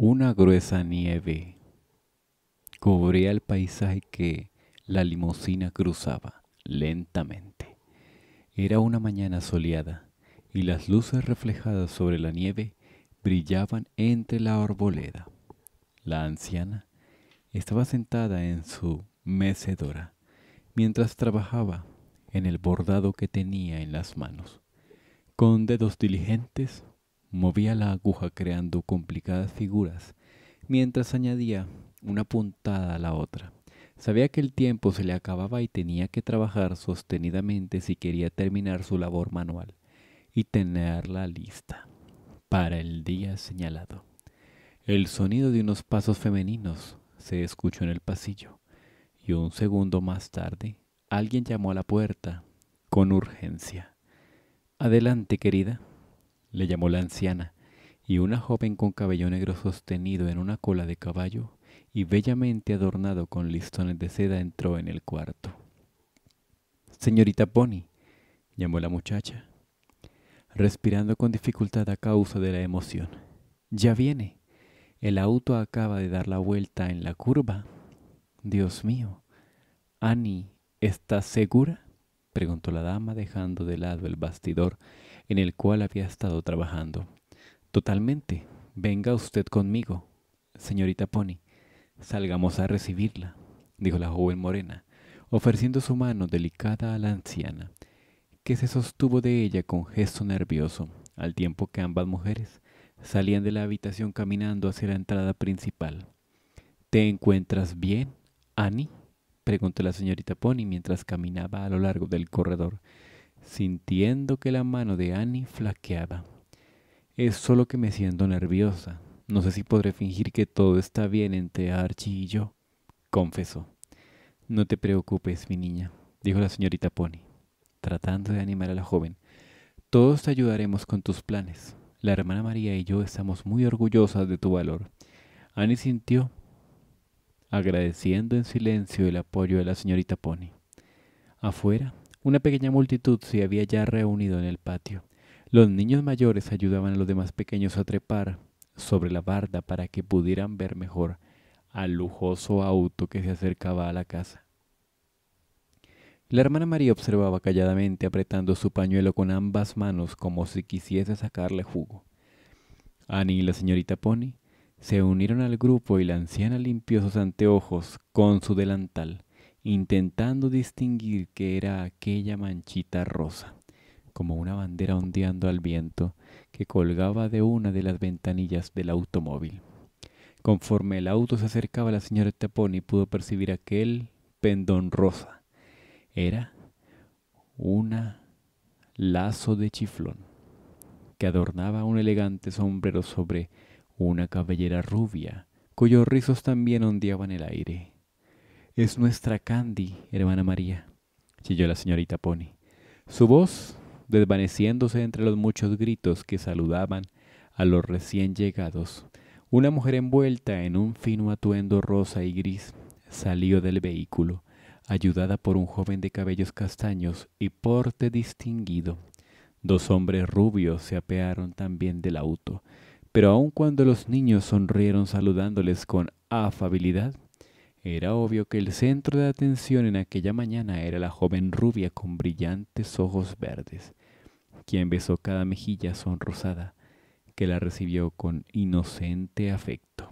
Una gruesa nieve cubría el paisaje que la limusina cruzaba lentamente. Era una mañana soleada y las luces reflejadas sobre la nieve brillaban entre la arboleda. La anciana estaba sentada en su mecedora mientras trabajaba en el bordado que tenía en las manos. Con dedos diligentes Movía la aguja creando complicadas figuras, mientras añadía una puntada a la otra. Sabía que el tiempo se le acababa y tenía que trabajar sostenidamente si quería terminar su labor manual y tenerla lista para el día señalado. El sonido de unos pasos femeninos se escuchó en el pasillo y un segundo más tarde alguien llamó a la puerta con urgencia. Adelante, querida le llamó la anciana, y una joven con cabello negro sostenido en una cola de caballo y bellamente adornado con listones de seda entró en el cuarto. Señorita Pony, llamó la muchacha, respirando con dificultad a causa de la emoción. Ya viene. El auto acaba de dar la vuelta en la curva. Dios mío. Annie, ¿estás segura? preguntó la dama dejando de lado el bastidor en el cual había estado trabajando. Totalmente. Venga usted conmigo, señorita Pony. Salgamos a recibirla, dijo la joven morena, ofreciendo su mano delicada a la anciana, que se sostuvo de ella con gesto nervioso, al tiempo que ambas mujeres salían de la habitación caminando hacia la entrada principal. ¿Te encuentras bien, Annie? preguntó la señorita Pony mientras caminaba a lo largo del corredor, sintiendo que la mano de Annie flaqueaba. Es solo que me siento nerviosa. No sé si podré fingir que todo está bien entre Archie y yo, confesó. No te preocupes, mi niña, dijo la señorita Pony, tratando de animar a la joven. Todos te ayudaremos con tus planes. La hermana María y yo estamos muy orgullosas de tu valor. Annie sintió, agradeciendo en silencio el apoyo de la señorita Pony. Afuera, una pequeña multitud se había ya reunido en el patio. Los niños mayores ayudaban a los demás pequeños a trepar sobre la barda para que pudieran ver mejor al lujoso auto que se acercaba a la casa. La hermana María observaba calladamente apretando su pañuelo con ambas manos como si quisiese sacarle jugo. Annie y la señorita Pony se unieron al grupo y la anciana limpió sus anteojos con su delantal intentando distinguir qué era aquella manchita rosa, como una bandera ondeando al viento que colgaba de una de las ventanillas del automóvil. Conforme el auto se acercaba, la señora Taponi pudo percibir aquel pendón rosa. Era un lazo de chiflón que adornaba un elegante sombrero sobre una cabellera rubia, cuyos rizos también ondeaban el aire. Es nuestra Candy, hermana María, chilló la señorita Pony. Su voz desvaneciéndose entre los muchos gritos que saludaban a los recién llegados. Una mujer envuelta en un fino atuendo rosa y gris salió del vehículo, ayudada por un joven de cabellos castaños y porte distinguido. Dos hombres rubios se apearon también del auto, pero aun cuando los niños sonrieron saludándoles con afabilidad, era obvio que el centro de atención en aquella mañana era la joven rubia con brillantes ojos verdes, quien besó cada mejilla sonrosada, que la recibió con inocente afecto.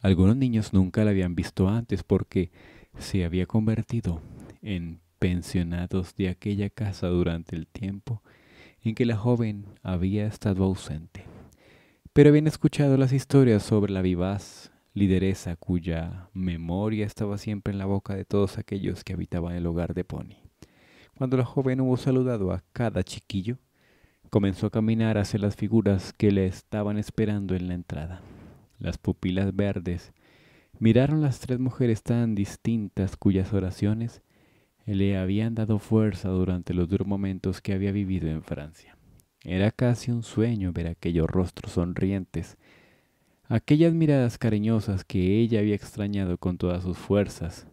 Algunos niños nunca la habían visto antes porque se había convertido en pensionados de aquella casa durante el tiempo en que la joven había estado ausente, pero habían escuchado las historias sobre la vivaz lideresa cuya memoria estaba siempre en la boca de todos aquellos que habitaban el hogar de Pony. Cuando la joven hubo saludado a cada chiquillo, comenzó a caminar hacia las figuras que le estaban esperando en la entrada. Las pupilas verdes miraron las tres mujeres tan distintas cuyas oraciones le habían dado fuerza durante los duros momentos que había vivido en Francia. Era casi un sueño ver aquellos rostros sonrientes aquellas miradas cariñosas que ella había extrañado con todas sus fuerzas,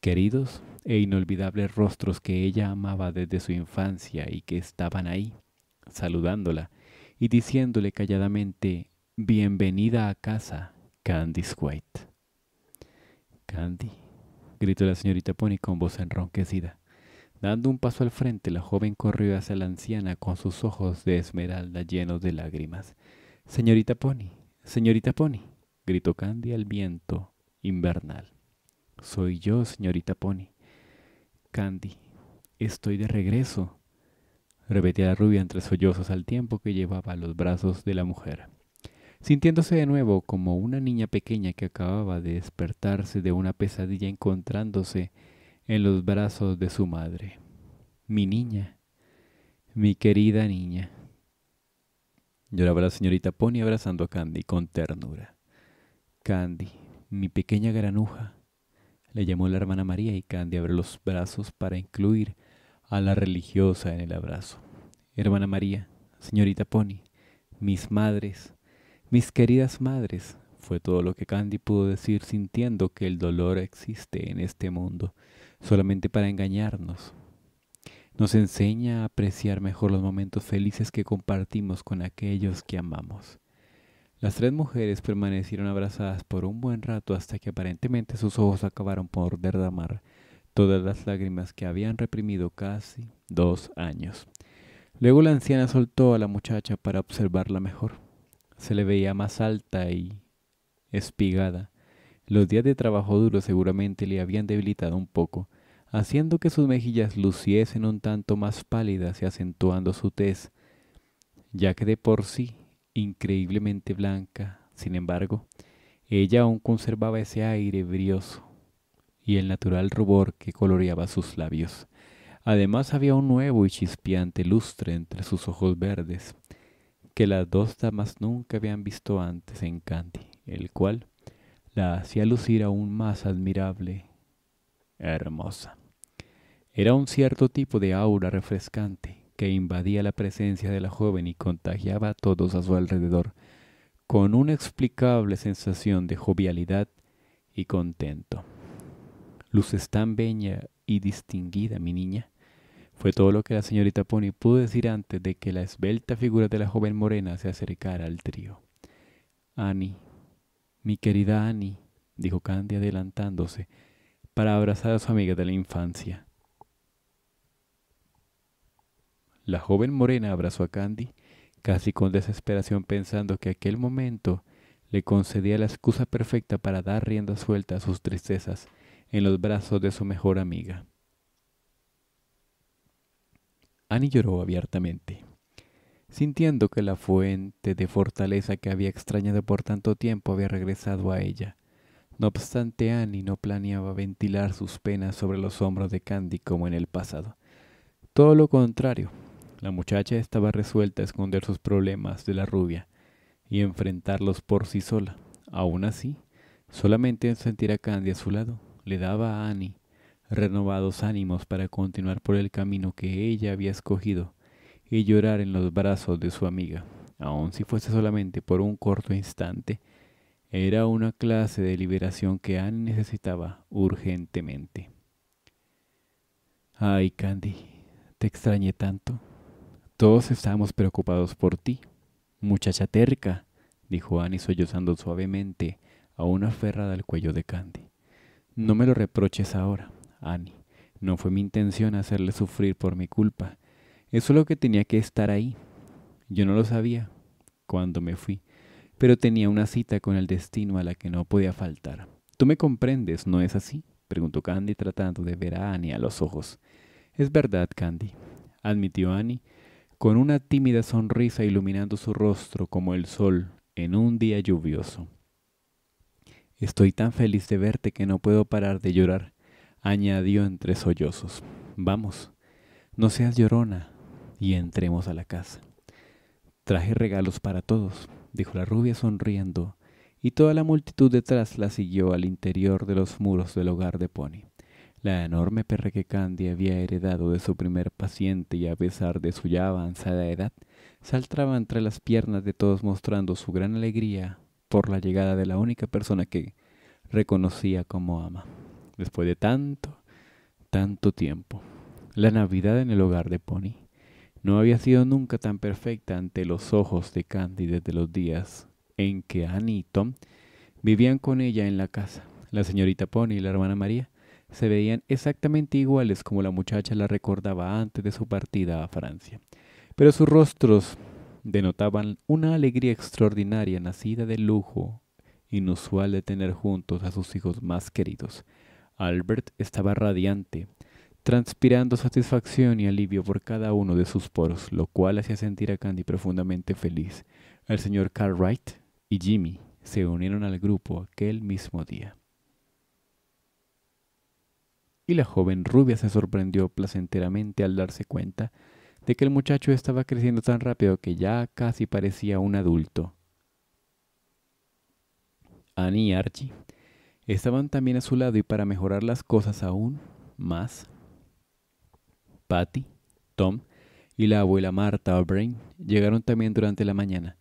queridos e inolvidables rostros que ella amaba desde su infancia y que estaban ahí, saludándola y diciéndole calladamente, Bienvenida a casa, Candice White. Candy, gritó la señorita Pony con voz enronquecida. Dando un paso al frente, la joven corrió hacia la anciana con sus ojos de esmeralda llenos de lágrimas. Señorita Pony, Señorita Pony, gritó Candy al viento invernal. Soy yo, señorita Pony. Candy, estoy de regreso, repetía la rubia entre sollozos al tiempo que llevaba los brazos de la mujer. Sintiéndose de nuevo como una niña pequeña que acababa de despertarse de una pesadilla encontrándose en los brazos de su madre. Mi niña, mi querida niña. Lloraba la señorita Pony abrazando a Candy con ternura. Candy, mi pequeña granuja, le llamó la hermana María y Candy abrió los brazos para incluir a la religiosa en el abrazo. Hermana María, señorita Pony, mis madres, mis queridas madres, fue todo lo que Candy pudo decir sintiendo que el dolor existe en este mundo, solamente para engañarnos, nos enseña a apreciar mejor los momentos felices que compartimos con aquellos que amamos. Las tres mujeres permanecieron abrazadas por un buen rato hasta que aparentemente sus ojos acabaron por derramar todas las lágrimas que habían reprimido casi dos años. Luego la anciana soltó a la muchacha para observarla mejor. Se le veía más alta y espigada. Los días de trabajo duro seguramente le habían debilitado un poco, haciendo que sus mejillas luciesen un tanto más pálidas y acentuando su tez, ya que de por sí increíblemente blanca, sin embargo, ella aún conservaba ese aire brioso y el natural rubor que coloreaba sus labios. Además había un nuevo y chispeante lustre entre sus ojos verdes, que las dos damas nunca habían visto antes en Candy, el cual la hacía lucir aún más admirable hermosa. Era un cierto tipo de aura refrescante que invadía la presencia de la joven y contagiaba a todos a su alrededor con una explicable sensación de jovialidad y contento. es tan bella y distinguida, mi niña. Fue todo lo que la señorita Pony pudo decir antes de que la esbelta figura de la joven morena se acercara al trío. Annie, mi querida Annie, dijo Candy adelantándose, para abrazar a su amiga de la infancia. La joven morena abrazó a Candy, casi con desesperación pensando que aquel momento le concedía la excusa perfecta para dar rienda suelta a sus tristezas en los brazos de su mejor amiga. Annie lloró abiertamente, sintiendo que la fuente de fortaleza que había extrañado por tanto tiempo había regresado a ella no obstante, Annie no planeaba ventilar sus penas sobre los hombros de Candy como en el pasado. Todo lo contrario, la muchacha estaba resuelta a esconder sus problemas de la rubia y enfrentarlos por sí sola. Aún así, solamente en sentir a Candy a su lado le daba a Annie renovados ánimos para continuar por el camino que ella había escogido y llorar en los brazos de su amiga, aun si fuese solamente por un corto instante era una clase de liberación que Annie necesitaba urgentemente. Ay, Candy, te extrañé tanto. Todos estábamos preocupados por ti. Muchacha terca, dijo Annie sollozando suavemente, a una ferrada al cuello de Candy. No me lo reproches ahora, Annie. No fue mi intención hacerle sufrir por mi culpa. Eso es lo que tenía que estar ahí. Yo no lo sabía cuando me fui, pero tenía una cita con el destino a la que no podía faltar. Tú me comprendes, ¿no es así? preguntó Candy tratando de ver a Annie a los ojos. Es verdad, Candy, admitió Annie, con una tímida sonrisa iluminando su rostro como el sol en un día lluvioso. Estoy tan feliz de verte que no puedo parar de llorar, añadió entre sollozos. Vamos, no seas llorona y entremos a la casa. Traje regalos para todos dijo la rubia sonriendo, y toda la multitud detrás la siguió al interior de los muros del hogar de Pony. La enorme perra que Candy había heredado de su primer paciente y a pesar de su ya avanzada edad, saltaba entre las piernas de todos mostrando su gran alegría por la llegada de la única persona que reconocía como ama. Después de tanto, tanto tiempo. La Navidad en el hogar de Pony. No había sido nunca tan perfecta ante los ojos de Candy desde los días en que Annie y Tom vivían con ella en la casa. La señorita Pony y la hermana María se veían exactamente iguales como la muchacha la recordaba antes de su partida a Francia. Pero sus rostros denotaban una alegría extraordinaria nacida del lujo inusual de tener juntos a sus hijos más queridos. Albert estaba radiante, transpirando satisfacción y alivio por cada uno de sus poros, lo cual hacía sentir a Candy profundamente feliz. El señor Cartwright y Jimmy se unieron al grupo aquel mismo día. Y la joven rubia se sorprendió placenteramente al darse cuenta de que el muchacho estaba creciendo tan rápido que ya casi parecía un adulto. Annie y Archie estaban también a su lado y para mejorar las cosas aún más, Patty, Tom y la abuela Martha O'Brien llegaron también durante la mañana.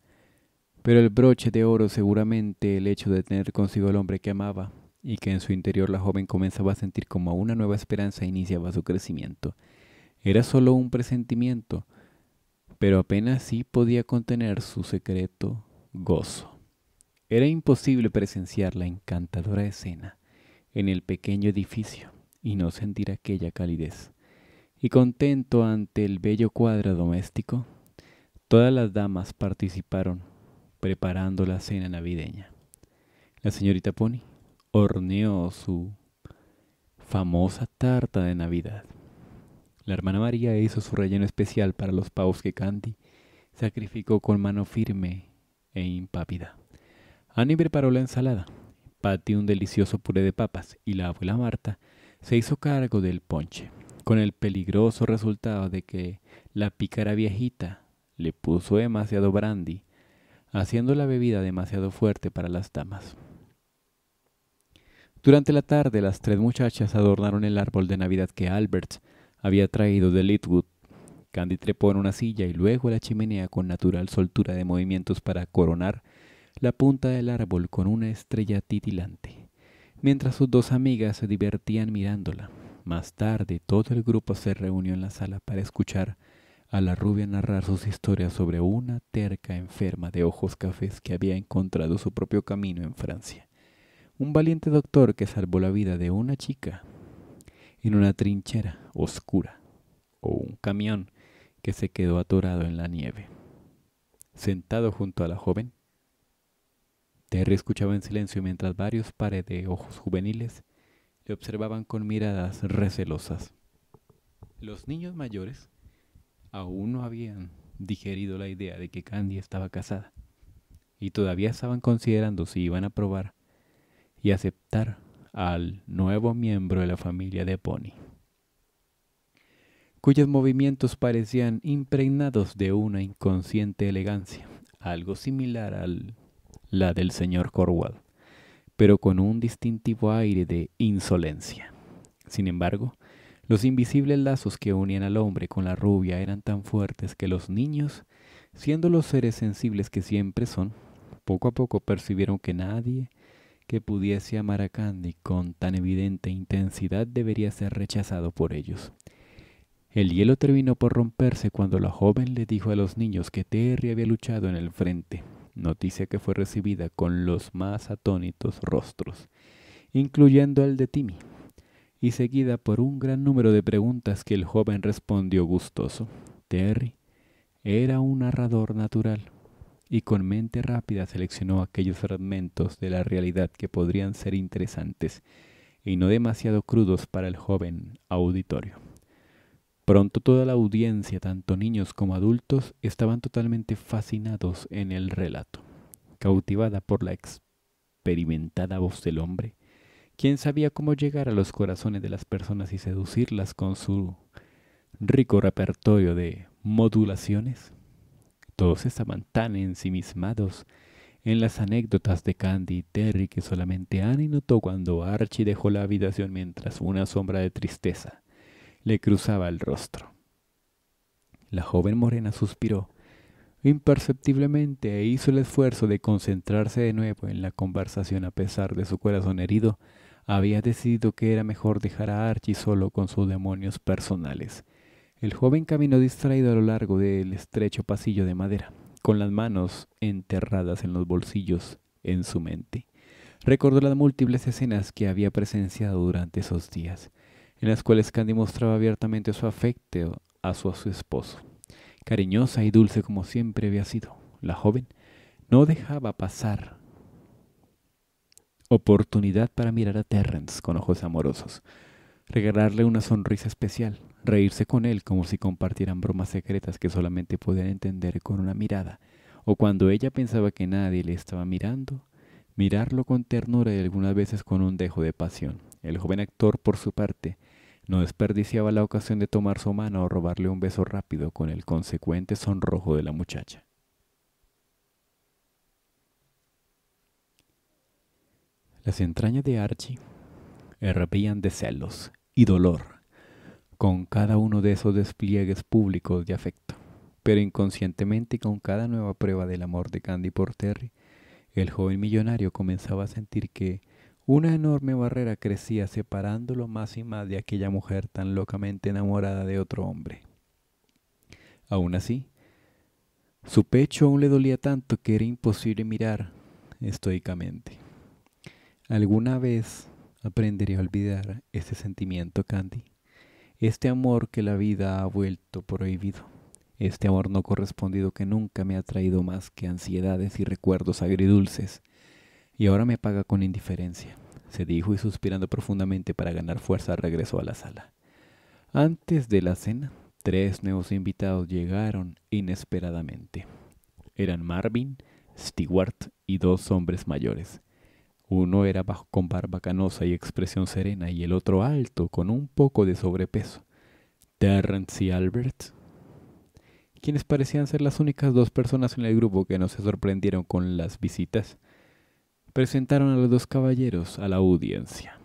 Pero el broche de oro, seguramente el hecho de tener consigo al hombre que amaba, y que en su interior la joven comenzaba a sentir como una nueva esperanza iniciaba su crecimiento. Era solo un presentimiento, pero apenas sí podía contener su secreto gozo. Era imposible presenciar la encantadora escena en el pequeño edificio y no sentir aquella calidez y contento ante el bello cuadro doméstico, todas las damas participaron preparando la cena navideña. La señorita Pony horneó su famosa tarta de Navidad. La hermana María hizo su relleno especial para los pavos que Candy sacrificó con mano firme e impávida. Annie preparó la ensalada, Patty un delicioso puré de papas y la abuela Marta se hizo cargo del ponche con el peligroso resultado de que la pícara viejita le puso demasiado brandy, haciendo la bebida demasiado fuerte para las damas. Durante la tarde las tres muchachas adornaron el árbol de Navidad que Albert había traído de Litwood. Candy trepó en una silla y luego la chimenea con natural soltura de movimientos para coronar la punta del árbol con una estrella titilante, mientras sus dos amigas se divertían mirándola. Más tarde todo el grupo se reunió en la sala para escuchar a la rubia narrar sus historias sobre una terca enferma de ojos cafés que había encontrado su propio camino en Francia. Un valiente doctor que salvó la vida de una chica en una trinchera oscura o un camión que se quedó atorado en la nieve. Sentado junto a la joven, Terry escuchaba en silencio mientras varios pares de ojos juveniles le observaban con miradas recelosas. Los niños mayores aún no habían digerido la idea de que Candy estaba casada y todavía estaban considerando si iban a probar y aceptar al nuevo miembro de la familia de Pony, cuyos movimientos parecían impregnados de una inconsciente elegancia, algo similar a la del señor Corwell pero con un distintivo aire de insolencia. Sin embargo, los invisibles lazos que unían al hombre con la rubia eran tan fuertes que los niños, siendo los seres sensibles que siempre son, poco a poco percibieron que nadie que pudiese amar a Candy con tan evidente intensidad debería ser rechazado por ellos. El hielo terminó por romperse cuando la joven le dijo a los niños que Terry había luchado en el frente noticia que fue recibida con los más atónitos rostros, incluyendo el de Timmy, y seguida por un gran número de preguntas que el joven respondió gustoso. Terry era un narrador natural y con mente rápida seleccionó aquellos fragmentos de la realidad que podrían ser interesantes y no demasiado crudos para el joven auditorio. Pronto toda la audiencia, tanto niños como adultos, estaban totalmente fascinados en el relato, cautivada por la experimentada voz del hombre, quien sabía cómo llegar a los corazones de las personas y seducirlas con su rico repertorio de modulaciones. Todos estaban tan ensimismados en las anécdotas de Candy y Terry que solamente Annie notó cuando Archie dejó la habitación mientras una sombra de tristeza le cruzaba el rostro. La joven morena suspiró imperceptiblemente e hizo el esfuerzo de concentrarse de nuevo en la conversación a pesar de su corazón herido. Había decidido que era mejor dejar a Archie solo con sus demonios personales. El joven caminó distraído a lo largo del estrecho pasillo de madera, con las manos enterradas en los bolsillos, en su mente. Recordó las múltiples escenas que había presenciado durante esos días en las cuales Candy mostraba abiertamente su afecto a su, a su esposo. Cariñosa y dulce como siempre había sido, la joven no dejaba pasar oportunidad para mirar a Terrence con ojos amorosos, regalarle una sonrisa especial, reírse con él como si compartieran bromas secretas que solamente podían entender con una mirada, o cuando ella pensaba que nadie le estaba mirando, mirarlo con ternura y algunas veces con un dejo de pasión. El joven actor, por su parte, no desperdiciaba la ocasión de tomar su mano o robarle un beso rápido con el consecuente sonrojo de la muchacha. Las entrañas de Archie hervían de celos y dolor con cada uno de esos despliegues públicos de afecto, pero inconscientemente y con cada nueva prueba del amor de Candy por Terry, el joven millonario comenzaba a sentir que una enorme barrera crecía separándolo más y más de aquella mujer tan locamente enamorada de otro hombre. Aún así, su pecho aún le dolía tanto que era imposible mirar estoicamente. Alguna vez aprenderé a olvidar este sentimiento, Candy, este amor que la vida ha vuelto prohibido, este amor no correspondido que nunca me ha traído más que ansiedades y recuerdos agridulces. Y ahora me paga con indiferencia, se dijo y suspirando profundamente para ganar fuerza regresó a la sala. Antes de la cena, tres nuevos invitados llegaron inesperadamente. Eran Marvin, Stewart y dos hombres mayores. Uno era bajo con barba canosa y expresión serena y el otro alto con un poco de sobrepeso. Terrence y Albert, quienes parecían ser las únicas dos personas en el grupo que no se sorprendieron con las visitas presentaron a los dos caballeros a la audiencia.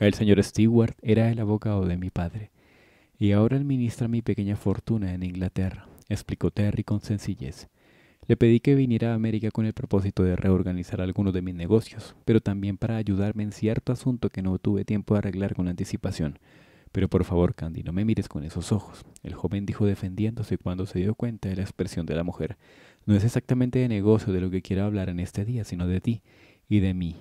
El señor Stewart era el abogado de mi padre, y ahora administra mi pequeña fortuna en Inglaterra, explicó Terry con sencillez. Le pedí que viniera a América con el propósito de reorganizar algunos de mis negocios, pero también para ayudarme en cierto asunto que no tuve tiempo de arreglar con anticipación. Pero por favor, Candy, no me mires con esos ojos, el joven dijo defendiéndose cuando se dio cuenta de la expresión de la mujer. No es exactamente de negocio de lo que quiero hablar en este día, sino de ti y de mí.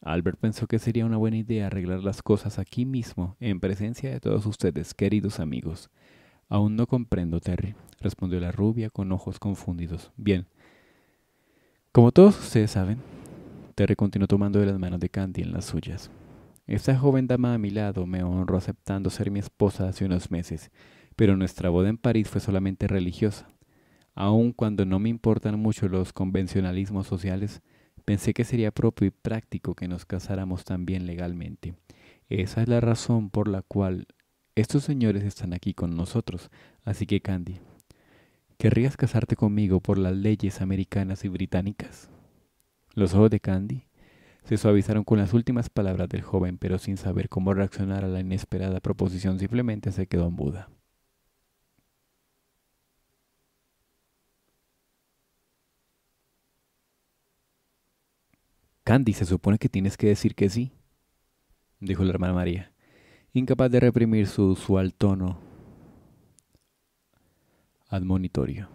Albert pensó que sería una buena idea arreglar las cosas aquí mismo, en presencia de todos ustedes, queridos amigos. Aún no comprendo, Terry, respondió la rubia con ojos confundidos. Bien. Como todos ustedes saben, Terry continuó tomando de las manos de Candy en las suyas. Esta joven dama a mi lado me honró aceptando ser mi esposa hace unos meses, pero nuestra boda en París fue solamente religiosa. Aun cuando no me importan mucho los convencionalismos sociales, Pensé que sería propio y práctico que nos casáramos también legalmente. Esa es la razón por la cual estos señores están aquí con nosotros. Así que, Candy, ¿querrías casarte conmigo por las leyes americanas y británicas? Los ojos de Candy se suavizaron con las últimas palabras del joven, pero sin saber cómo reaccionar a la inesperada proposición simplemente se quedó en Buda. Candy, se supone que tienes que decir que sí, dijo la hermana María, incapaz de reprimir su usual tono admonitorio.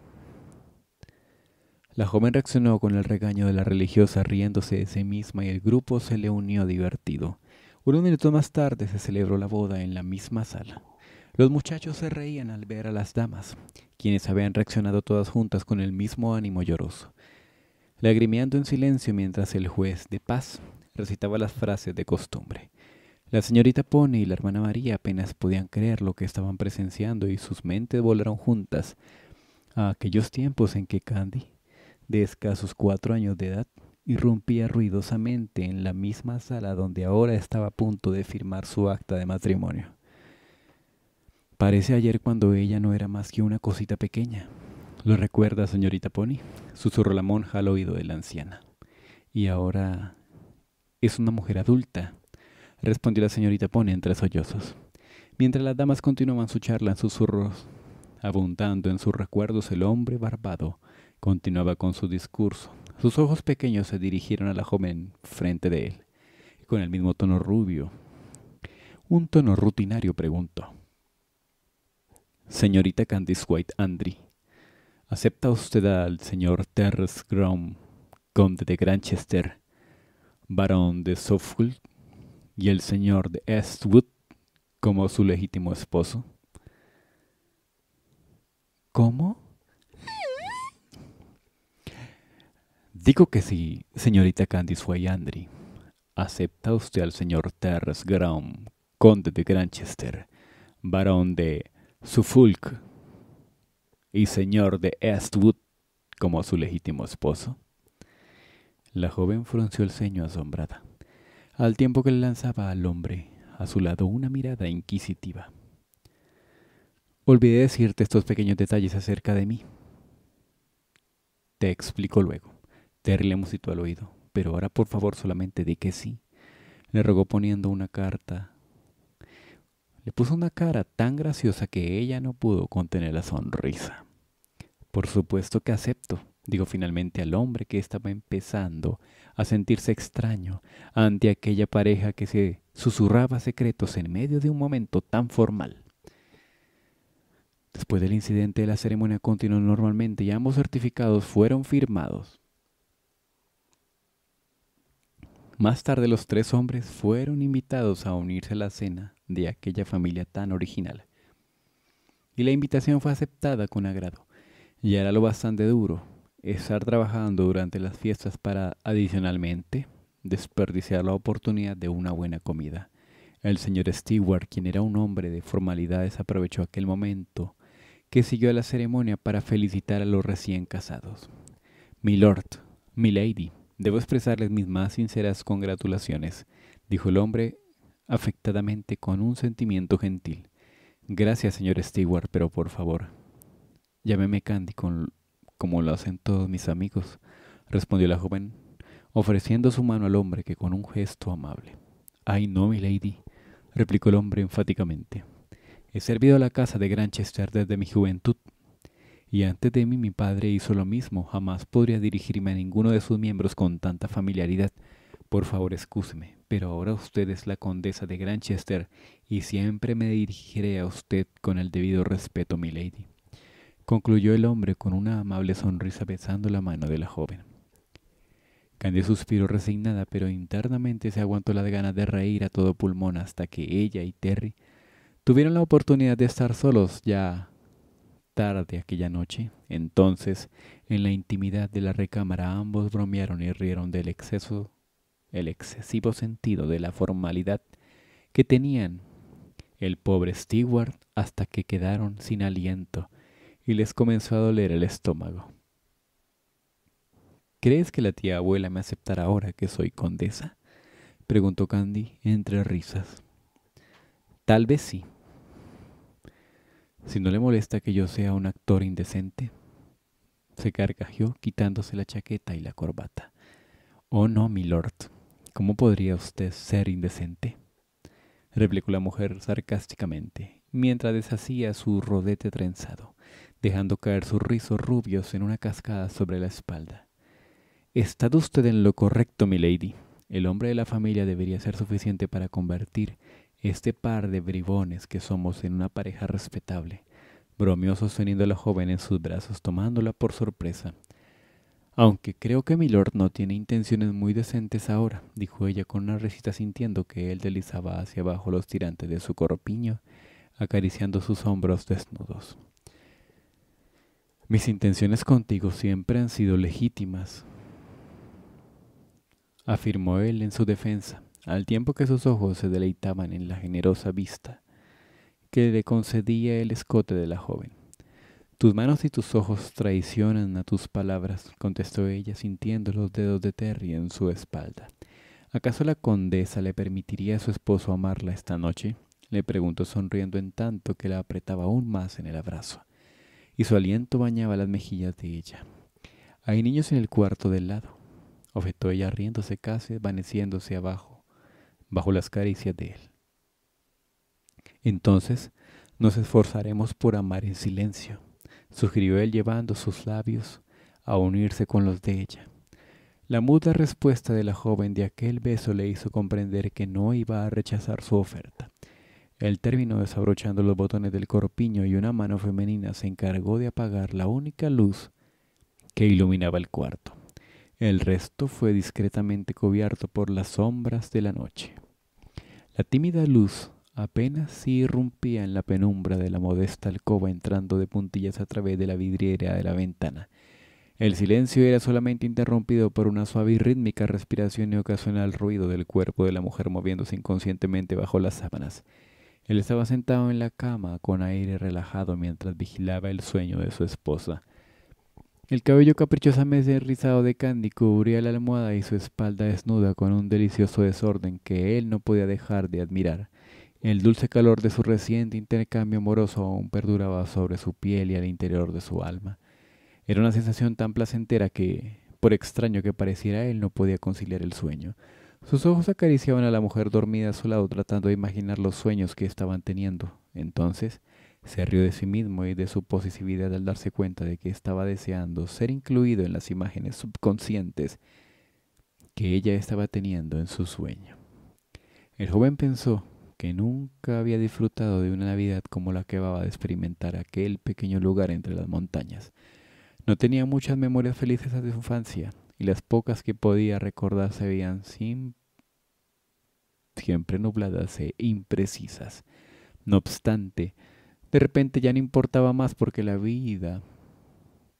La joven reaccionó con el regaño de la religiosa riéndose de sí misma y el grupo se le unió divertido. Unos minutos más tarde se celebró la boda en la misma sala. Los muchachos se reían al ver a las damas, quienes habían reaccionado todas juntas con el mismo ánimo lloroso lagrimeando en silencio mientras el juez de paz recitaba las frases de costumbre. La señorita Pone y la hermana María apenas podían creer lo que estaban presenciando y sus mentes volaron juntas a aquellos tiempos en que Candy, de escasos cuatro años de edad, irrumpía ruidosamente en la misma sala donde ahora estaba a punto de firmar su acta de matrimonio. Parece ayer cuando ella no era más que una cosita pequeña, ¿Lo recuerda, señorita Pony? Susurró la monja al oído de la anciana. Y ahora es una mujer adulta, respondió la señorita Pony entre sollozos. Mientras las damas continuaban su charla en susurros, abundando en sus recuerdos, el hombre barbado continuaba con su discurso. Sus ojos pequeños se dirigieron a la joven frente de él, con el mismo tono rubio. Un tono rutinario preguntó. Señorita Candice White Andry, ¿Acepta usted al señor Terrence Grom, conde de Granchester, barón de Suffolk y el señor de Eastwood como su legítimo esposo? ¿Cómo? Digo que sí, señorita Candice Wayandri. ¿Acepta usted al señor Terrence Grom, conde de Granchester, barón de Suffolk y señor de Eastwood como su legítimo esposo? La joven frunció el ceño asombrada, al tiempo que le lanzaba al hombre a su lado una mirada inquisitiva. Olvidé decirte estos pequeños detalles acerca de mí. Te explico luego. Terry le al oído, pero ahora por favor solamente di que sí. Le rogó poniendo una carta le puso una cara tan graciosa que ella no pudo contener la sonrisa. Por supuesto que acepto, dijo finalmente al hombre que estaba empezando a sentirse extraño ante aquella pareja que se susurraba secretos en medio de un momento tan formal. Después del incidente, la ceremonia continuó normalmente y ambos certificados fueron firmados. Más tarde los tres hombres fueron invitados a unirse a la cena de aquella familia tan original. Y la invitación fue aceptada con agrado. Y era lo bastante duro estar trabajando durante las fiestas para, adicionalmente, desperdiciar la oportunidad de una buena comida. El señor Stewart, quien era un hombre de formalidades, aprovechó aquel momento que siguió a la ceremonia para felicitar a los recién casados. mi Lady, debo expresarles mis más sinceras congratulaciones, dijo el hombre afectadamente con un sentimiento gentil. Gracias, señor Stewart, pero por favor, llámeme Candy como lo hacen todos mis amigos, respondió la joven, ofreciendo su mano al hombre que con un gesto amable. Ay, no, mi lady, replicó el hombre enfáticamente. He servido a la casa de Granchester desde mi juventud, y antes de mí mi padre hizo lo mismo. Jamás podría dirigirme a ninguno de sus miembros con tanta familiaridad. Por favor, excúseme pero ahora usted es la condesa de Granchester y siempre me dirigiré a usted con el debido respeto, milady. Concluyó el hombre con una amable sonrisa besando la mano de la joven. Candy suspiró resignada, pero internamente se aguantó las ganas de reír a todo pulmón hasta que ella y Terry tuvieron la oportunidad de estar solos ya tarde aquella noche. Entonces, en la intimidad de la recámara, ambos bromearon y rieron del exceso el excesivo sentido de la formalidad que tenían el pobre Stewart hasta que quedaron sin aliento y les comenzó a doler el estómago. ¿Crees que la tía abuela me aceptará ahora que soy condesa? preguntó Candy entre risas. Tal vez sí. Si no le molesta que yo sea un actor indecente, se carcajeó quitándose la chaqueta y la corbata. Oh no, mi lord. ¿Cómo podría usted ser indecente? replicó la mujer sarcásticamente, mientras deshacía su rodete trenzado, dejando caer sus rizos rubios en una cascada sobre la espalda. Está usted en lo correcto, milady. El hombre de la familia debería ser suficiente para convertir este par de bribones que somos en una pareja respetable. Bromeó sosteniendo a la joven en sus brazos, tomándola por sorpresa aunque creo que Milord no tiene intenciones muy decentes ahora, dijo ella con una risita sintiendo que él deslizaba hacia abajo los tirantes de su corpiño, acariciando sus hombros desnudos. Mis intenciones contigo siempre han sido legítimas, afirmó él en su defensa, al tiempo que sus ojos se deleitaban en la generosa vista que le concedía el escote de la joven. Tus manos y tus ojos traicionan a tus palabras, contestó ella sintiendo los dedos de Terry en su espalda. ¿Acaso la condesa le permitiría a su esposo amarla esta noche? le preguntó sonriendo en tanto que la apretaba aún más en el abrazo, y su aliento bañaba las mejillas de ella. Hay niños en el cuarto del lado, objetó ella riéndose casi, desvaneciéndose abajo, bajo las caricias de él. Entonces, nos esforzaremos por amar en silencio, sugirió él llevando sus labios a unirse con los de ella. La muda respuesta de la joven de aquel beso le hizo comprender que no iba a rechazar su oferta. Él terminó desabrochando los botones del corpiño y una mano femenina se encargó de apagar la única luz que iluminaba el cuarto. El resto fue discretamente cubierto por las sombras de la noche. La tímida luz Apenas se irrumpía en la penumbra de la modesta alcoba entrando de puntillas a través de la vidriera de la ventana. El silencio era solamente interrumpido por una suave y rítmica respiración y ocasional ruido del cuerpo de la mujer moviéndose inconscientemente bajo las sábanas. Él estaba sentado en la cama con aire relajado mientras vigilaba el sueño de su esposa. El cabello caprichosamente rizado de Candy cubría la almohada y su espalda desnuda con un delicioso desorden que él no podía dejar de admirar. El dulce calor de su reciente intercambio amoroso aún perduraba sobre su piel y al interior de su alma. Era una sensación tan placentera que, por extraño que pareciera, él no podía conciliar el sueño. Sus ojos acariciaban a la mujer dormida a su lado tratando de imaginar los sueños que estaban teniendo. Entonces, se rió de sí mismo y de su posesividad al darse cuenta de que estaba deseando ser incluido en las imágenes subconscientes que ella estaba teniendo en su sueño. El joven pensó que nunca había disfrutado de una Navidad como la que iba de experimentar aquel pequeño lugar entre las montañas. No tenía muchas memorias felices de su infancia, y las pocas que podía recordar se veían siempre nubladas e imprecisas. No obstante, de repente ya no importaba más porque la vida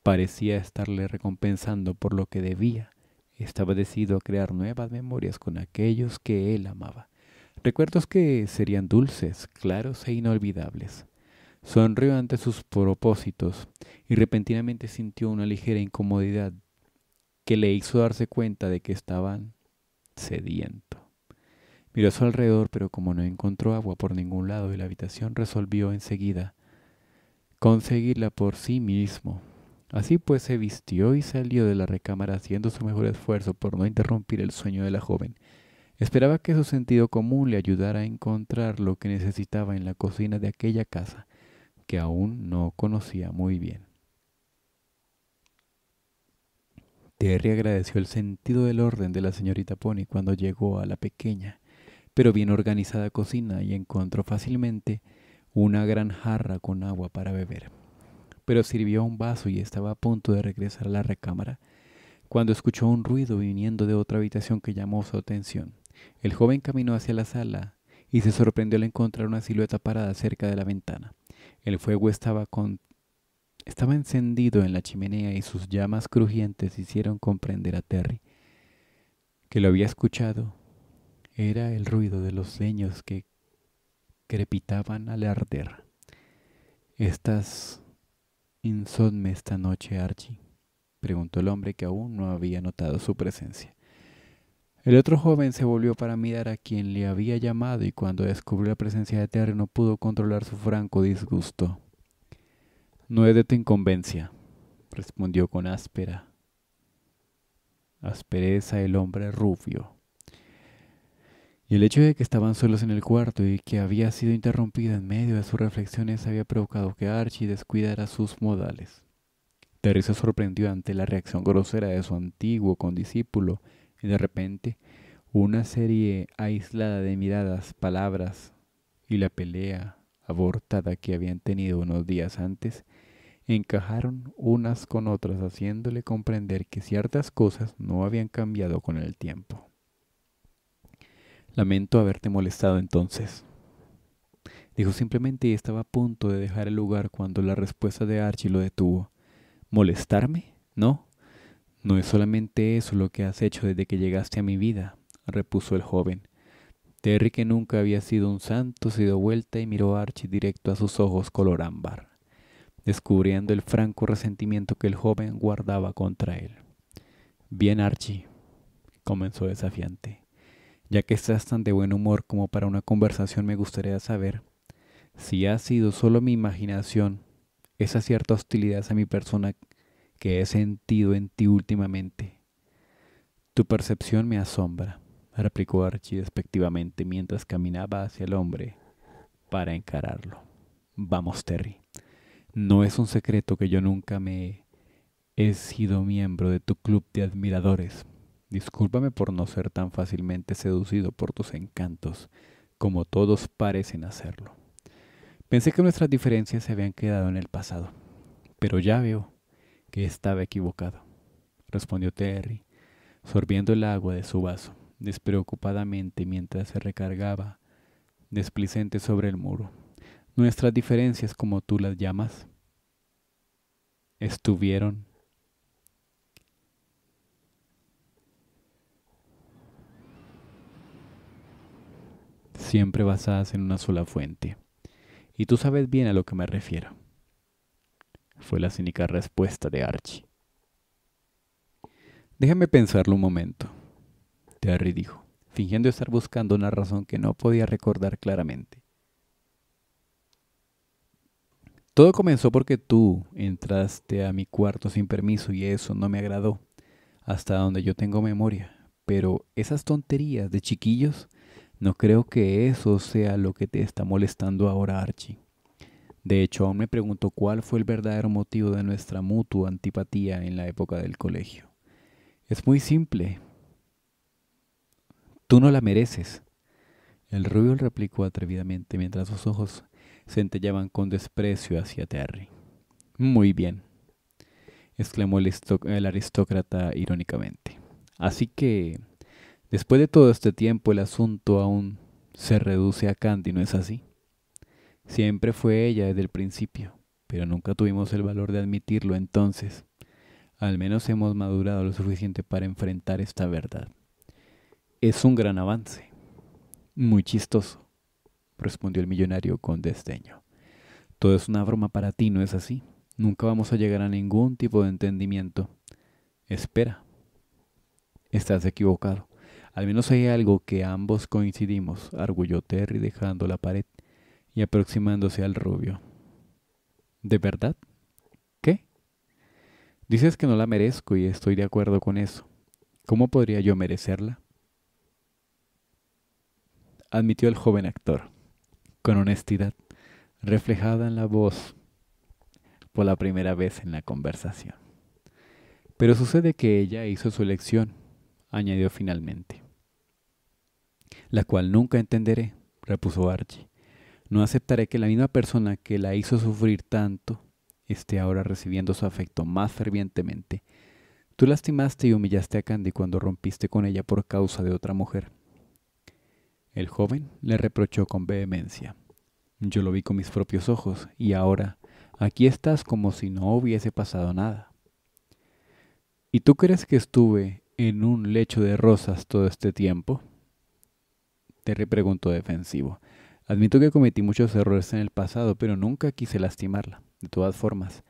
parecía estarle recompensando por lo que debía. Estaba decidido a crear nuevas memorias con aquellos que él amaba. Recuerdos que serían dulces, claros e inolvidables. Sonrió ante sus propósitos y repentinamente sintió una ligera incomodidad que le hizo darse cuenta de que estaban sediento. Miró a su alrededor, pero como no encontró agua por ningún lado de la habitación, resolvió enseguida conseguirla por sí mismo. Así pues se vistió y salió de la recámara haciendo su mejor esfuerzo por no interrumpir el sueño de la joven Esperaba que su sentido común le ayudara a encontrar lo que necesitaba en la cocina de aquella casa que aún no conocía muy bien. Terry agradeció el sentido del orden de la señorita Pony cuando llegó a la pequeña, pero bien organizada cocina y encontró fácilmente una gran jarra con agua para beber. Pero sirvió un vaso y estaba a punto de regresar a la recámara cuando escuchó un ruido viniendo de otra habitación que llamó su atención. El joven caminó hacia la sala y se sorprendió al encontrar una silueta parada cerca de la ventana. El fuego estaba con estaba encendido en la chimenea y sus llamas crujientes hicieron comprender a Terry que lo había escuchado. Era el ruido de los leños que crepitaban al arder. ¿Estás insomne esta noche, Archie? preguntó el hombre que aún no había notado su presencia. El otro joven se volvió para mirar a quien le había llamado y cuando descubrió la presencia de Terry no pudo controlar su franco disgusto. No es de tu inconveniencia, respondió con áspera aspereza el hombre rubio. Y el hecho de que estaban solos en el cuarto y que había sido interrumpido en medio de sus reflexiones había provocado que Archie descuidara sus modales. Terry se sorprendió ante la reacción grosera de su antiguo condiscípulo y de repente una serie aislada de miradas, palabras y la pelea abortada que habían tenido unos días antes encajaron unas con otras haciéndole comprender que ciertas cosas no habían cambiado con el tiempo. Lamento haberte molestado entonces. Dijo simplemente y estaba a punto de dejar el lugar cuando la respuesta de Archie lo detuvo. ¿Molestarme? No, no es solamente eso lo que has hecho desde que llegaste a mi vida, repuso el joven. Terry, que nunca había sido un santo, se dio vuelta y miró a Archie directo a sus ojos color ámbar, descubriendo el franco resentimiento que el joven guardaba contra él. Bien, Archie, comenzó desafiante. Ya que estás tan de buen humor como para una conversación, me gustaría saber si ha sido solo mi imaginación esa cierta hostilidad a mi persona que he sentido en ti últimamente. Tu percepción me asombra, replicó Archie despectivamente mientras caminaba hacia el hombre para encararlo. Vamos, Terry. No es un secreto que yo nunca me he sido miembro de tu club de admiradores. Discúlpame por no ser tan fácilmente seducido por tus encantos, como todos parecen hacerlo. Pensé que nuestras diferencias se habían quedado en el pasado, pero ya veo estaba equivocado, respondió Terry, sorbiendo el agua de su vaso despreocupadamente mientras se recargaba desplicente sobre el muro. Nuestras diferencias, como tú las llamas, estuvieron siempre basadas en una sola fuente. Y tú sabes bien a lo que me refiero fue la cínica respuesta de Archie. Déjame pensarlo un momento, Terry dijo, fingiendo estar buscando una razón que no podía recordar claramente. Todo comenzó porque tú entraste a mi cuarto sin permiso y eso no me agradó, hasta donde yo tengo memoria. Pero esas tonterías de chiquillos, no creo que eso sea lo que te está molestando ahora, Archie. De hecho, aún me pregunto cuál fue el verdadero motivo de nuestra mutua antipatía en la época del colegio. Es muy simple. Tú no la mereces. El rubio replicó atrevidamente mientras sus ojos entellaban con desprecio hacia Terry. Muy bien, exclamó el aristócrata irónicamente. Así que, después de todo este tiempo, el asunto aún se reduce a Candy, ¿no es así? Siempre fue ella desde el principio, pero nunca tuvimos el valor de admitirlo entonces. Al menos hemos madurado lo suficiente para enfrentar esta verdad. Es un gran avance. Muy chistoso, respondió el millonario con desdeño. Todo es una broma para ti, ¿no es así? Nunca vamos a llegar a ningún tipo de entendimiento. Espera. Estás equivocado. Al menos hay algo que ambos coincidimos, arguyó Terry dejando la pared y aproximándose al rubio. ¿De verdad? ¿Qué? Dices que no la merezco y estoy de acuerdo con eso. ¿Cómo podría yo merecerla? Admitió el joven actor, con honestidad, reflejada en la voz por la primera vez en la conversación. Pero sucede que ella hizo su elección, añadió finalmente. La cual nunca entenderé, repuso Archie. No aceptaré que la misma persona que la hizo sufrir tanto esté ahora recibiendo su afecto más fervientemente. Tú lastimaste y humillaste a Candy cuando rompiste con ella por causa de otra mujer. El joven le reprochó con vehemencia. Yo lo vi con mis propios ojos y ahora aquí estás como si no hubiese pasado nada. ¿Y tú crees que estuve en un lecho de rosas todo este tiempo? Terry preguntó defensivo. Admito que cometí muchos errores en el pasado, pero nunca quise lastimarla. De todas formas,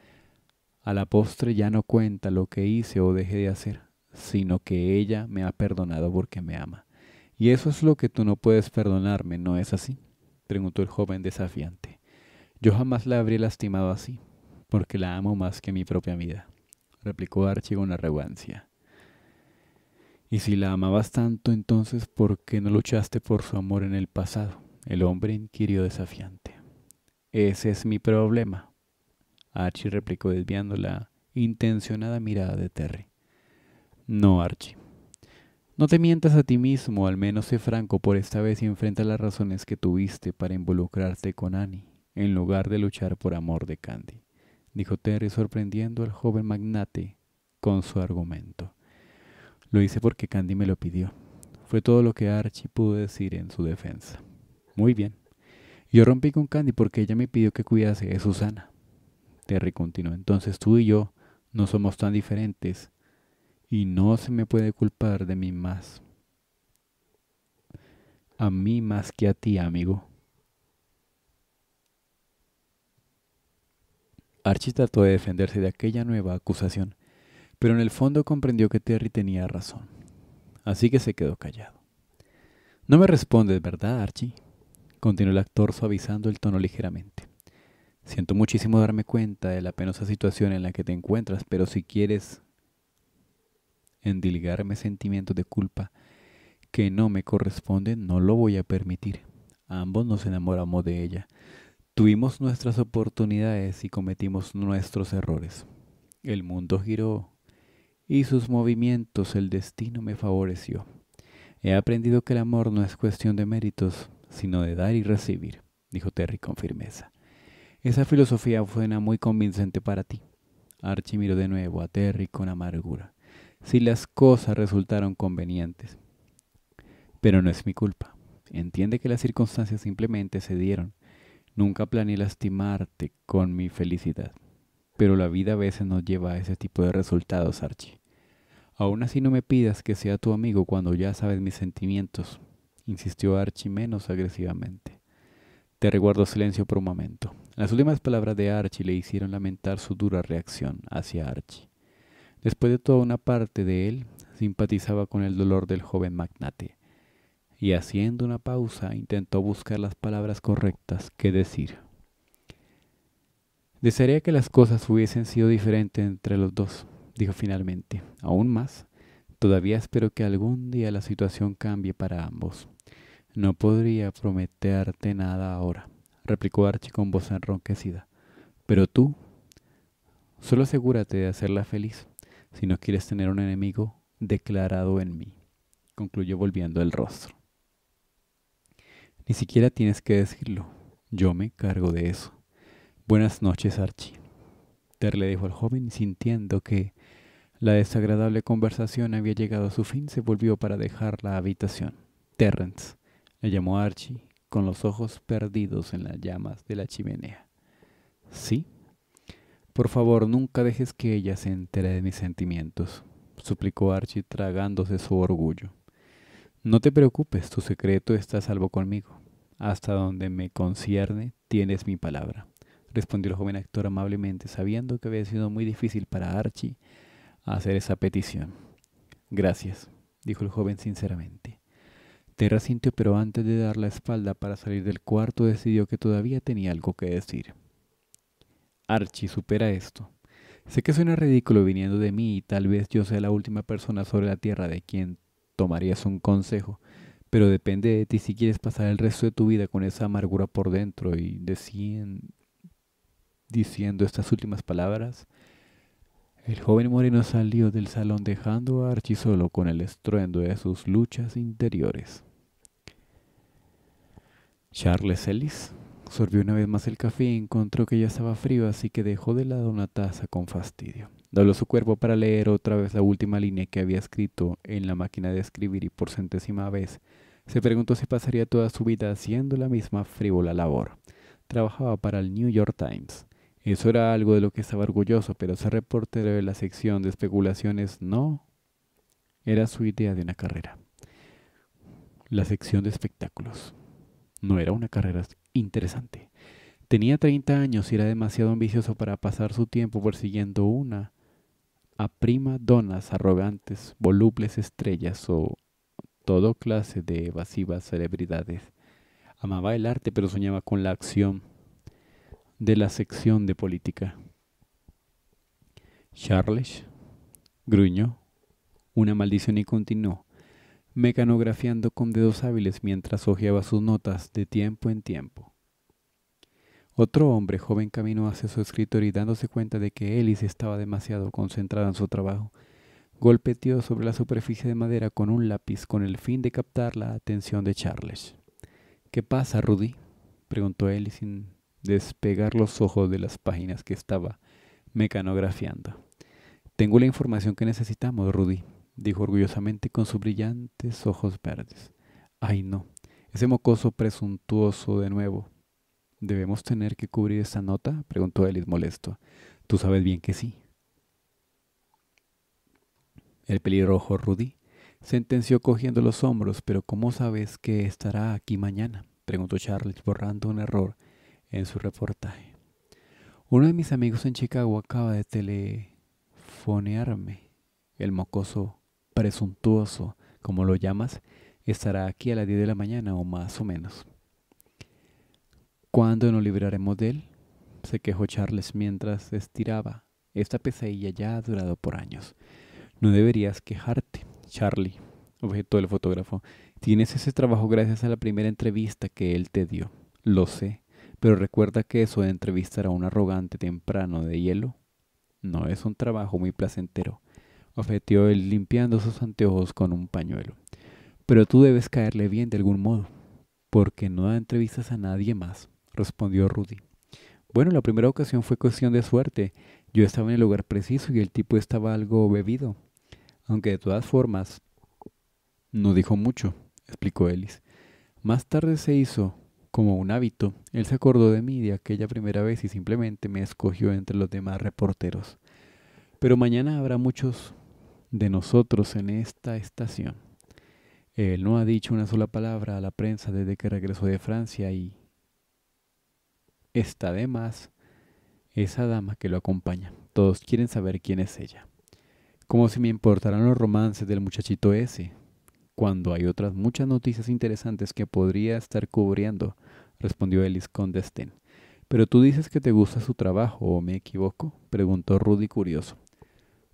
a la postre ya no cuenta lo que hice o dejé de hacer, sino que ella me ha perdonado porque me ama. Y eso es lo que tú no puedes perdonarme, ¿no es así? preguntó el joven desafiante. Yo jamás la habría lastimado así, porque la amo más que mi propia vida, replicó Archie con arrogancia. Y si la amabas tanto, entonces, ¿por qué no luchaste por su amor en el pasado? El hombre inquirió desafiante. Ese es mi problema. Archie replicó desviando la intencionada mirada de Terry. No, Archie. No te mientas a ti mismo, al menos sé franco por esta vez y enfrenta las razones que tuviste para involucrarte con Annie, en lugar de luchar por amor de Candy, dijo Terry sorprendiendo al joven magnate con su argumento. Lo hice porque Candy me lo pidió. Fue todo lo que Archie pudo decir en su defensa. Muy bien. Yo rompí con Candy porque ella me pidió que cuidase de Susana. Terry continuó. Entonces tú y yo no somos tan diferentes y no se me puede culpar de mí más. A mí más que a ti, amigo. Archie trató de defenderse de aquella nueva acusación, pero en el fondo comprendió que Terry tenía razón. Así que se quedó callado. No me respondes, ¿verdad, Archie? continuó el actor suavizando el tono ligeramente. Siento muchísimo darme cuenta de la penosa situación en la que te encuentras, pero si quieres endilgarme sentimientos de culpa que no me corresponden, no lo voy a permitir. Ambos nos enamoramos de ella. Tuvimos nuestras oportunidades y cometimos nuestros errores. El mundo giró y sus movimientos el destino me favoreció. He aprendido que el amor no es cuestión de méritos, sino de dar y recibir, dijo Terry con firmeza. Esa filosofía suena muy convincente para ti. Archie miró de nuevo a Terry con amargura. Si las cosas resultaron convenientes. Pero no es mi culpa. Entiende que las circunstancias simplemente se dieron. Nunca planeé lastimarte con mi felicidad. Pero la vida a veces nos lleva a ese tipo de resultados, Archie. Aún así no me pidas que sea tu amigo cuando ya sabes mis sentimientos insistió Archie menos agresivamente. Te guardó silencio por un momento. Las últimas palabras de Archie le hicieron lamentar su dura reacción hacia Archie. Después de toda una parte de él, simpatizaba con el dolor del joven magnate, y haciendo una pausa intentó buscar las palabras correctas que decir. Desearía que las cosas hubiesen sido diferentes entre los dos, dijo finalmente. Aún más, todavía espero que algún día la situación cambie para ambos. No podría prometerte nada ahora, replicó Archie con voz enronquecida. Pero tú, solo asegúrate de hacerla feliz, si no quieres tener un enemigo declarado en mí, concluyó volviendo el rostro. Ni siquiera tienes que decirlo, yo me cargo de eso. Buenas noches, Archie. Ter le dijo al joven, sintiendo que la desagradable conversación había llegado a su fin, se volvió para dejar la habitación. Terrence le llamó Archie, con los ojos perdidos en las llamas de la chimenea. ¿Sí? Por favor, nunca dejes que ella se entere de mis sentimientos, suplicó Archie tragándose su orgullo. No te preocupes, tu secreto está salvo conmigo. Hasta donde me concierne, tienes mi palabra, respondió el joven actor amablemente, sabiendo que había sido muy difícil para Archie hacer esa petición. Gracias, dijo el joven sinceramente. Terra sintió, pero antes de dar la espalda para salir del cuarto, decidió que todavía tenía algo que decir. Archie, supera esto. Sé que suena ridículo viniendo de mí y tal vez yo sea la última persona sobre la Tierra de quien tomarías un consejo, pero depende de ti si quieres pasar el resto de tu vida con esa amargura por dentro y decían diciendo estas últimas palabras. El joven moreno salió del salón dejando a Archie solo con el estruendo de sus luchas interiores. Charles Ellis sorbió una vez más el café y encontró que ya estaba frío, así que dejó de lado una taza con fastidio. Dobló su cuerpo para leer otra vez la última línea que había escrito en la máquina de escribir y por centésima vez se preguntó si pasaría toda su vida haciendo la misma frívola labor. Trabajaba para el New York Times. Eso era algo de lo que estaba orgulloso, pero ese reportero de la sección de especulaciones no era su idea de una carrera. La sección de espectáculos. No era una carrera interesante. Tenía 30 años y era demasiado ambicioso para pasar su tiempo persiguiendo una a prima donas arrogantes, volubles estrellas o todo clase de evasivas celebridades. Amaba el arte, pero soñaba con la acción de la sección de política. Charles gruñó una maldición y continuó mecanografiando con dedos hábiles mientras hojeaba sus notas de tiempo en tiempo. Otro hombre joven caminó hacia su escritorio y dándose cuenta de que Ellis estaba demasiado concentrada en su trabajo, golpeteó sobre la superficie de madera con un lápiz con el fin de captar la atención de Charles. ¿Qué pasa, Rudy? preguntó Ellis sin despegar los ojos de las páginas que estaba mecanografiando. Tengo la información que necesitamos, Rudy, dijo orgullosamente con sus brillantes ojos verdes. Ay no, ese mocoso presuntuoso de nuevo. ¿Debemos tener que cubrir esta nota? preguntó Ellis molesto. Tú sabes bien que sí. El pelirrojo Rudy sentenció cogiendo los hombros, pero ¿cómo sabes que estará aquí mañana? preguntó Charles borrando un error en su reportaje. Uno de mis amigos en Chicago acaba de telefonearme. El mocoso presuntuoso, como lo llamas, estará aquí a las 10 de la mañana o más o menos. ¿Cuándo nos libraremos de él? se quejó Charles mientras estiraba. Esta pesadilla ya ha durado por años. No deberías quejarte, Charlie, objetó el fotógrafo. Tienes ese trabajo gracias a la primera entrevista que él te dio. Lo sé, pero recuerda que eso de entrevistar a un arrogante temprano de hielo no es un trabajo muy placentero ofeteó él limpiando sus anteojos con un pañuelo. Pero tú debes caerle bien de algún modo, porque no da entrevistas a nadie más, respondió Rudy. Bueno, la primera ocasión fue cuestión de suerte. Yo estaba en el lugar preciso y el tipo estaba algo bebido. Aunque de todas formas, no dijo mucho, explicó Ellis. Más tarde se hizo como un hábito. Él se acordó de mí de aquella primera vez y simplemente me escogió entre los demás reporteros. Pero mañana habrá muchos de nosotros en esta estación. Él no ha dicho una sola palabra a la prensa desde que regresó de Francia y está de más esa dama que lo acompaña. Todos quieren saber quién es ella. Como si me importarán los romances del muchachito ese, cuando hay otras muchas noticias interesantes que podría estar cubriendo, respondió Ellis con desdén. Pero tú dices que te gusta su trabajo, ¿o me equivoco? preguntó Rudy curioso.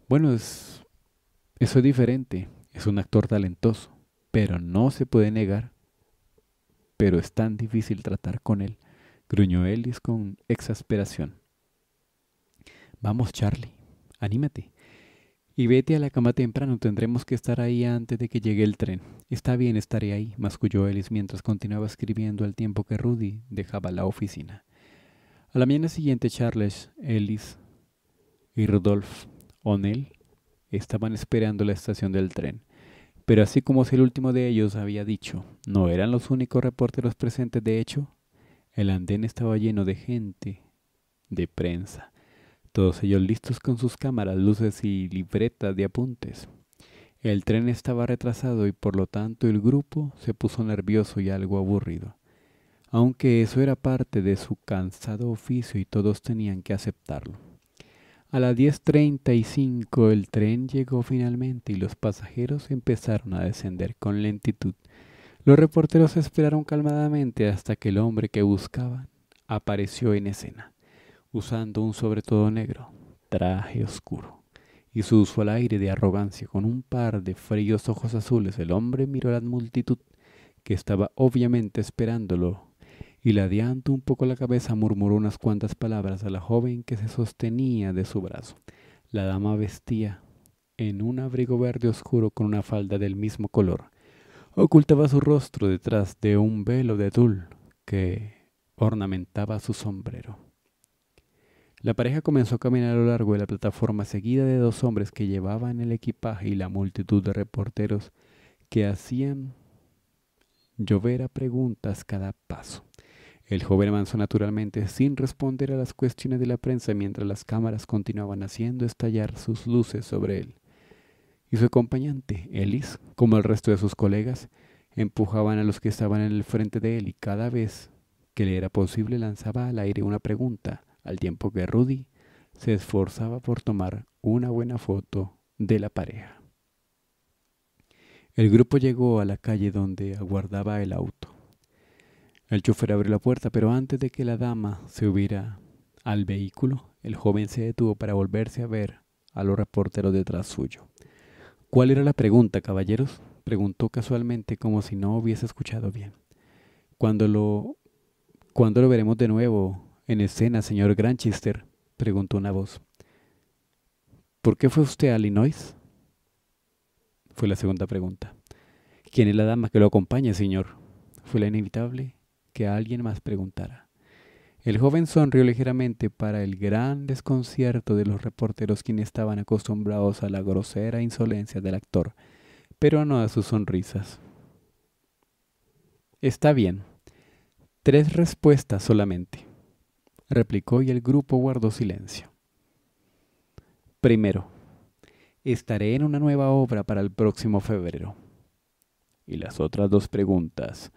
Bueno, es eso es diferente, es un actor talentoso, pero no se puede negar. Pero es tan difícil tratar con él, gruñó Ellis con exasperación. Vamos, Charlie, anímate. Y vete a la cama temprano, tendremos que estar ahí antes de que llegue el tren. Está bien, estaré ahí, masculló Ellis mientras continuaba escribiendo al tiempo que Rudy dejaba la oficina. A la mañana siguiente, Charles, Ellis y Rudolf O'Neill estaban esperando la estación del tren. Pero así como si el último de ellos había dicho, no eran los únicos reporteros presentes de hecho, el andén estaba lleno de gente, de prensa, todos ellos listos con sus cámaras, luces y libretas de apuntes. El tren estaba retrasado y por lo tanto el grupo se puso nervioso y algo aburrido. Aunque eso era parte de su cansado oficio y todos tenían que aceptarlo. A las 10.35 el tren llegó finalmente y los pasajeros empezaron a descender con lentitud. Los reporteros esperaron calmadamente hasta que el hombre que buscaban apareció en escena, usando un sobre todo negro, traje oscuro y su usual aire de arrogancia con un par de fríos ojos azules. El hombre miró a la multitud que estaba obviamente esperándolo y ladeando un poco la cabeza murmuró unas cuantas palabras a la joven que se sostenía de su brazo. La dama vestía en un abrigo verde oscuro con una falda del mismo color. Ocultaba su rostro detrás de un velo de tul que ornamentaba su sombrero. La pareja comenzó a caminar a lo largo de la plataforma seguida de dos hombres que llevaban el equipaje y la multitud de reporteros que hacían llover a preguntas cada paso. El joven avanzó naturalmente sin responder a las cuestiones de la prensa mientras las cámaras continuaban haciendo estallar sus luces sobre él. Y su acompañante, Ellis, como el resto de sus colegas, empujaban a los que estaban en el frente de él y cada vez que le era posible lanzaba al aire una pregunta, al tiempo que Rudy se esforzaba por tomar una buena foto de la pareja. El grupo llegó a la calle donde aguardaba el auto. El chofer abrió la puerta, pero antes de que la dama se hubiera al vehículo, el joven se detuvo para volverse a ver a los reporteros detrás suyo. ¿Cuál era la pregunta, caballeros? preguntó casualmente como si no hubiese escuchado bien. ¿Cuándo lo, lo veremos de nuevo en escena, señor Granchester? preguntó una voz. ¿Por qué fue usted a Illinois? Fue la segunda pregunta. ¿Quién es la dama que lo acompaña, señor? Fue la inevitable que alguien más preguntara. El joven sonrió ligeramente para el gran desconcierto de los reporteros quienes estaban acostumbrados a la grosera insolencia del actor, pero no a sus sonrisas. Está bien. Tres respuestas solamente, replicó y el grupo guardó silencio. Primero, estaré en una nueva obra para el próximo febrero. Y las otras dos preguntas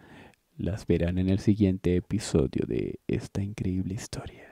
las verán en el siguiente episodio de esta increíble historia.